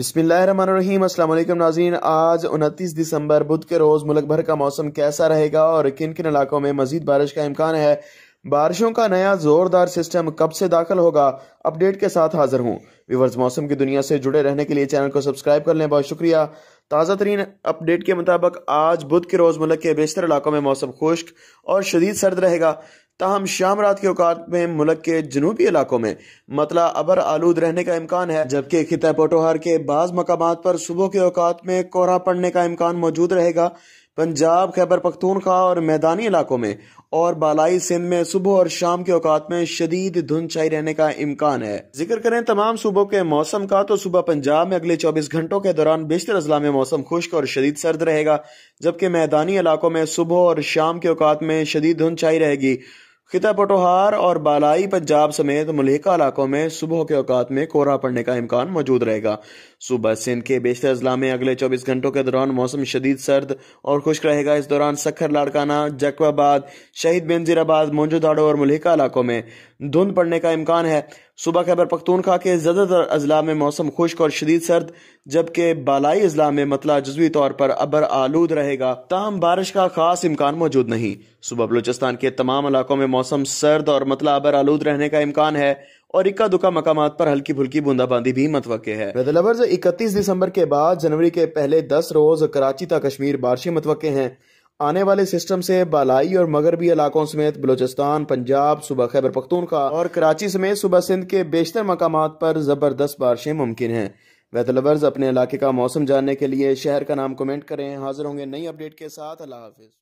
बिस्मिल्लाम असल नाजीन आज 29 दिसंबर बुध के रोज़ मुल्क भर का मौसम कैसा रहेगा और किन किन इलाकों में मजीद बारिश का इम्कान है बारिशों का नया ज़ोरदार सिस्टम कब से दाखिल होगा अपडेट के साथ हाजिर हूँ मौसम की दुनिया से जुड़े रहने के लिए चैनल को सब्सक्राइब कर लें बहुत शुक्रिया ताज़ा तरीन अपडेट के मुताबिक आज बुध के रोज़ मुल्क के बेशतर इलाकों में मौसम खुश्क और शदीद सर्द रहेगा ताहम शाम रात के अवकात में मुल्क के जनूबी इलाकों में मतला अबर आलूद रहने का इम्कान है जबकि खिता पोटोहार के बाद मकाम पर सुबह के अवकात में कोहरा पड़ने का इम्कान मौजूद रहेगा पंजाब खैबर पख्तूनख्वा और मैदानी इलाकों में और बालाई सिंध में सुबह और शाम के औकात में शदीद धुंध छाई रहने का इम्कान है जिक्र करें तमाम सूबों के मौसम का तो सुबह पंजाब में अगले 24 घंटों के दौरान बेशतर अजला में मौसम खुश्क और शदीद सर्द रहेगा जबकि मैदानी इलाकों में सुबह और शाम के औकात में शदीद धुंध छाई रहेगी खिता पटोहार और बालाई पंजाब समेत मलिका इलाकों में सुबह के औकात में कोहरा पड़ने का इम्कान मौजूद रहेगा सुबह सिंध के बेशतर अजला में अगले 24 घंटों के दौरान मौसम शदीद सर्द और खुश्क रहेगा इस दौरान सखर लाड़काना जकवाबाद शहीद बेनजीराबाद मोजोदाड़ो और मलिका इलाकों में धुंध पड़ने का इम्कान है सुबह खैबर पख्तूनखा के ज़्यादातर अजला में मौसम खुश्क और शदीद सर्द जबकि बालाई अजला में मतला जजवी तौर पर अबर आलूद रहेगा ताहम बारिश का खास इम्कान मौजूद नहीं सुबह बलोचिस्तान के तमाम इलाकों में मौसम सर्द और मतला अबर आलूद रहने का इम्कान है और इक्का दुक्का मकाम पर हल्की फुल्की बूंदाबांदी भी मतवक़ है लवर्स इकतीस दिसंबर के बाद जनवरी के पहले दस रोज कराची तक कश्मीर बारिशें मतवक़ हैं आने वाले सिस्टम से बालाई और मगरबी इलाकों समेत बलोचिस्तान पंजाब सुबह खैबर पख्तूनखा और कराची समेत सुबह सिंध के बेशतर मकाम पर ज़बरदस्त बारिशें मुमकिन हैं वेदर लवर्स अपने इलाके का मौसम जानने के लिए शहर का नाम कमेंट करें हाजिर होंगे नई अपडेट के साथ अल्लाह हाफिज़